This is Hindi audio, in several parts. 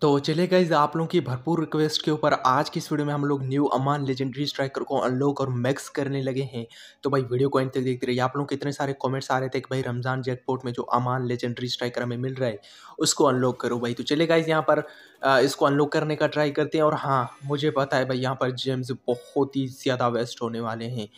तो चलिए गाइज आप लोगों की भरपूर रिक्वेस्ट के ऊपर आज की इस वीडियो में हम लोग न्यू अमान लेजेंडरी स्ट्राइकर को अनलॉक और मैक्स करने लगे हैं तो भाई वीडियो को एंड तक देखते रहिए आप लोगों के इतने सारे कमेंट्स आ रहे थे कि भाई रमज़ान जैकपोर्ट में जो अमान लेजेंडरी स्ट्राइकर हमें मिल रहा है उसको अनलॉक करो भाई तो चले गाइज यहाँ पर इसको अनलॉक करने का ट्राई करते हैं और हाँ मुझे पता है भाई यहाँ पर जेम्स बहुत ही ज़्यादा वेस्ट होने वाले हैं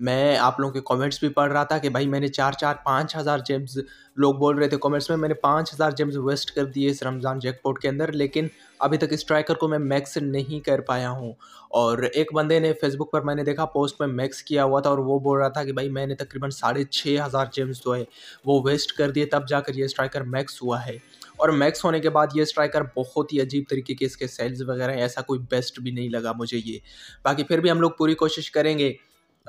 मैं आप लोगों के कमेंट्स भी पढ़ रहा था कि भाई मैंने चार चार पाँच हज़ार जेम्स लोग बोल रहे थे कमेंट्स में मैंने पाँच हज़ार जेम्स वेस्ट कर दिए इस रमज़ान जैकपॉट के अंदर लेकिन अभी तक स्ट्राइकर को मैं मैक्स नहीं कर पाया हूँ और एक बंदे ने फेसबुक पर मैंने देखा पोस्ट में मैक्स किया हुआ था और वो बोल रहा था कि भाई मैंने तकरीबन साढ़े छः हज़ार जेम्स जो है वो वेस्ट कर दिए तब जाकर ये स्ट्राइकर मैक्स हुआ है और मैक्स होने के बाद ये स्ट्राइकर बहुत ही अजीब तरीके के इसके सेल्स वगैरह ऐसा कोई बेस्ट भी नहीं लगा मुझे ये बाकी फिर भी हम लोग पूरी कोशिश करेंगे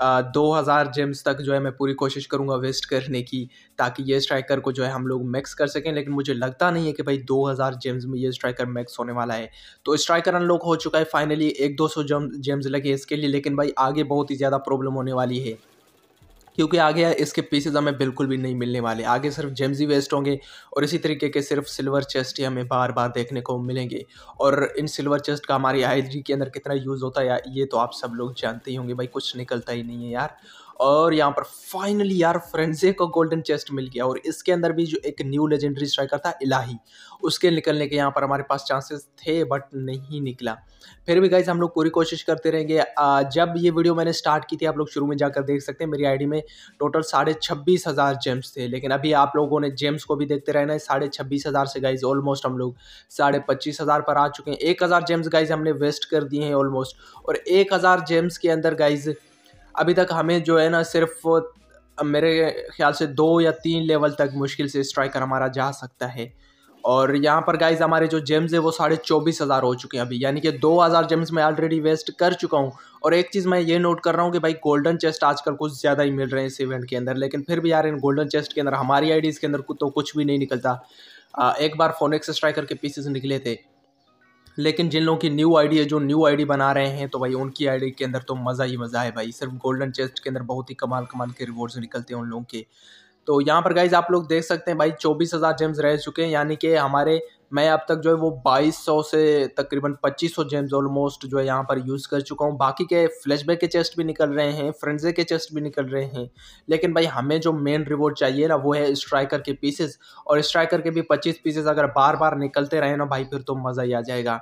दो हज़ार जिम्स तक जो है मैं पूरी कोशिश करूँगा वेस्ट करने की ताकि ये स्ट्राइकर को जो है हम लोग मैक्स कर सकें लेकिन मुझे लगता नहीं है कि भाई दो हज़ार जेम्स में ये स्ट्राइकर मैक्स होने वाला है तो स्ट्राइकर अनलॉक हो चुका है फाइनली एक दो सौ जम जेम्स लगे इसके लिए लेकिन भाई आगे बहुत ही ज़्यादा प्रॉब्लम होने वाली है क्योंकि आगे इसके पीसेज हमें बिल्कुल भी नहीं मिलने वाले आगे सिर्फ जेम्जी वेस्ट होंगे और इसी तरीके के सिर्फ सिल्वर चेस्ट ही हमें बार बार देखने को मिलेंगे और इन सिल्वर चेस्ट का हमारी आई के अंदर कितना यूज़ होता है ये तो आप सब लोग जानते ही होंगे भाई कुछ निकलता ही नहीं है यार और यहाँ पर फाइनली यार फ्रेंजे को गोल्डन चेस्ट मिल गया और इसके अंदर भी जो एक न्यू लेजेंडरी स्ट्राइकर था इलाही उसके निकलने के यहाँ पर हमारे पास चांसेस थे बट नहीं निकला फिर भी गाइज हम लोग पूरी कोशिश करते रहेंगे जब ये वीडियो मैंने स्टार्ट की थी आप लोग शुरू में जाकर देख सकते हैं मेरी आईडी में टोटल साढ़े छब्बीस हज़ार जेम्स थे लेकिन अभी आप लोगों ने जेम्स को भी देखते रहना है साढ़े छब्बीस हज़ार से गाइज ऑलमोस्ट हम लोग साढ़े पच्चीस हज़ार पर आ चुके हैं एक हज़ार जेम्स गाइज हमने वेस्ट कर दिए हैं ऑलमोस्ट और एक हज़ार जेम्स के अंदर गाइज़ अभी तक हमें जो है ना सिर्फ मेरे ख्याल से दो या तीन लेवल तक मुश्किल से स्ट्राइकर हमारा जा सकता है और यहाँ पर गाइज हमारे जो जेम्स है वो साढ़े चौबीस हज़ार हो चुके हैं अभी यानी कि दो हज़ार जेम्स मैं ऑलरेडी वेस्ट कर चुका हूँ और एक चीज़ मैं ये नोट कर रहा हूँ कि भाई गोल्डन चेस्ट आजकल कुछ ज़्यादा ही मिल रहे हैं इस इवेंट के अंदर लेकिन फिर भी यार इन गोल्डन चेस्ट के अंदर हमारी आईडीज़ के अंदर तो कुछ भी नहीं निकलता एक बार फोनिक्स स्ट्राइकर के पीसेस निकले थे लेकिन जिन लोगों की न्यू आईडी है जो न्यू आईडी बना रहे हैं तो भाई उनकी आईडी के अंदर तो मज़ा ही मज़ा है भाई सिर्फ गोल्डन चेस्ट के अंदर बहुत ही कमाल कमाल के रिवॉर्ड्स निकलते हैं उन लोगों के तो यहाँ पर गाइज आप लोग देख सकते हैं भाई चौबीस हज़ार जेम्स रह चुके हैं यानी कि हमारे मैं अब तक जो है वो 2200 से तकरीबन 2500 जेम्स ऑलमोस्ट जो है यहाँ पर यूज़ कर चुका हूँ बाकी के फ्लैशबैक के चेस्ट भी निकल रहे हैं फ्रेंडजे के चेस्ट भी निकल रहे हैं लेकिन भाई हमें जो मेन रिवॉर्ड चाहिए ना वो है स्ट्राइकर के पीसेज और स्ट्राइकर के भी पच्चीस पीसेज अगर बार बार निकलते रहे ना भाई फिर तो मज़ा ही आ जाएगा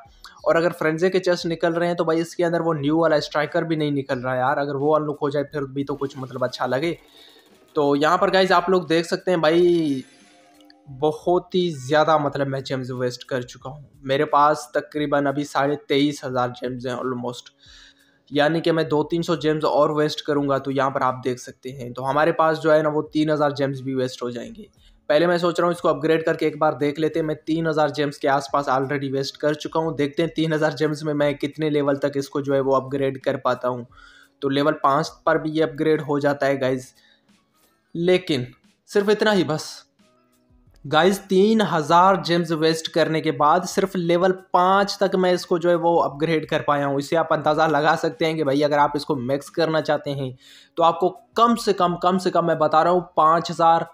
और अगर फ्रेंजे के चेस्ट निकल रहे हैं तो भाई इसके अंदर वो न्यू वाला स्ट्राइकर भी नहीं निकल रहा है यार अगर वो अनलुक हो जाए फिर भी तो कुछ मतलब अच्छा लगे तो यहाँ पर गाइज आप लोग देख सकते हैं भाई बहुत ही ज़्यादा मतलब मैं जेम्स वेस्ट कर चुका हूँ मेरे पास तकरीबन अभी साढ़े तेईस हज़ार जेम्स हैं ऑलमोस्ट यानी कि मैं दो तीन सौ जेम्स और वेस्ट करूँगा तो यहाँ पर आप देख सकते हैं तो हमारे पास जो है ना वो तीन हज़ार जेम्स भी वेस्ट हो जाएंगे पहले मैं सोच रहा हूँ इसको अपग्रेड करके एक बार देख लेते हैं मैं तीन हज़ार जेम्स के आसपास ऑलरेडी वेस्ट कर चुका हूँ देखते हैं तीन हज़ार जेम्स में मैं कितने लेवल तक इसको जो है वो अपग्रेड कर पाता हूँ तो लेवल पाँच पर भी ये अपग्रेड हो जाता है गाइज़ लेकिन सिर्फ इतना ही बस गाइस तीन हज़ार जेम्स वेस्ट करने के बाद सिर्फ लेवल पाँच तक मैं इसको जो है वो अपग्रेड कर पाया हूँ इसे आप अंदाज़ा लगा सकते हैं कि भाई अगर आप इसको मैक्स करना चाहते हैं तो आपको कम से कम कम से कम मैं बता रहा हूँ पाँच हज़ार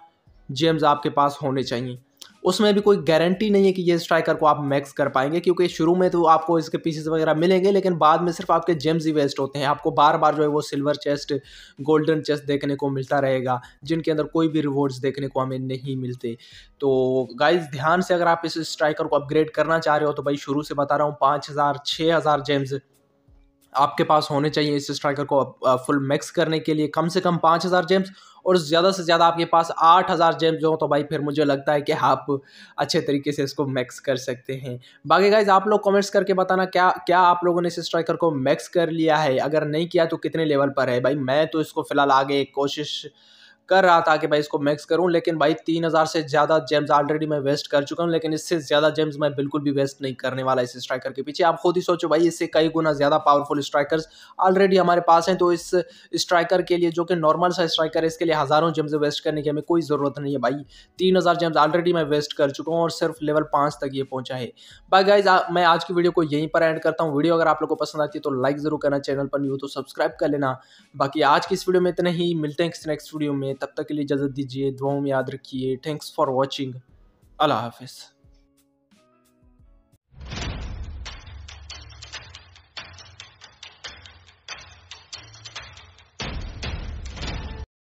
जेम्स आपके पास होने चाहिए उसमें भी कोई गारंटी नहीं है कि ये स्ट्राइकर को आप मैक्स कर पाएंगे क्योंकि शुरू में तो आपको इसके पीसेज वगैरह मिलेंगे लेकिन बाद में सिर्फ आपके जेम्स ही वेस्ट होते हैं आपको बार बार जो है वो सिल्वर चेस्ट गोल्डन चेस्ट देखने को मिलता रहेगा जिनके अंदर कोई भी रिवॉर्ड्स देखने को हमें नहीं मिलते तो गाइज ध्यान से अगर आप इस स्ट्राइकर को अपग्रेड करना चाह रहे हो तो भाई शुरू से बता रहा हूँ पाँच हज़ार छः हज़ार जेम्स आपके पास होने चाहिए इस स्ट्राइकर को फुल मैक्स करने के लिए कम से कम पाँच हज़ार जेम्स और ज़्यादा से ज़्यादा आपके पास आठ हज़ार जेम्स हो तो भाई फिर मुझे लगता है कि आप अच्छे तरीके से इसको मैक्स कर सकते हैं बाकी गाइज आप लोग कमेंट्स करके बताना क्या क्या आप लोगों ने इस स्ट्राइकर को मैक्स कर लिया है अगर नहीं किया तो कितने लेवल पर है भाई मैं तो इसको फ़िलहाल आगे कोशिश कर रहा था कि भाई इसको मैक्स करूं लेकिन भाई तीन हज़ार से ज़्यादा जेम्स ऑलरेडी मैं वेस्ट कर चुका हूँ लेकिन इससे ज़्यादा जेम्स मैं बिल्कुल भी वेस्ट नहीं करने वाला इस स्ट्राइकर के पीछे आप खुद ही सोचो भाई इससे कई गुना ज़्यादा पावरफुल स्ट्राइकर्स ऑलरेडी हमारे पास हैं तो इस स्ट्राइकर के लिए जो कि नॉर्मल सा स्ट्राइकर है इसके लिए हज़ारों जेम्स वेस्ट करने की हमें कोई ज़रूरत नहीं है भाई तीन हज़ार जेम्स ऑलरेडी मैं वेस्ट कर चुका हूँ और सिर्फ लेवल पाँच तक ये पहुँचा है बाई गाइज मैं आज की वीडियो को यहीं पर एंड करता हूँ वीडियो अगर आप लोग को पसंद आती है तो लाइक ज़रूर करना चैनल पर नहीं हो तो सब्सक्राइब कर लेना बाकी आज की इस वीडियो में इतना ही मिलते हैं नेक्स्ट वीडियो में तब तक के लिए इजाज़त दीजिए दुआओं में याद रखिए थैंक्स फॉर वॉचिंग अल्लाह हाफिज़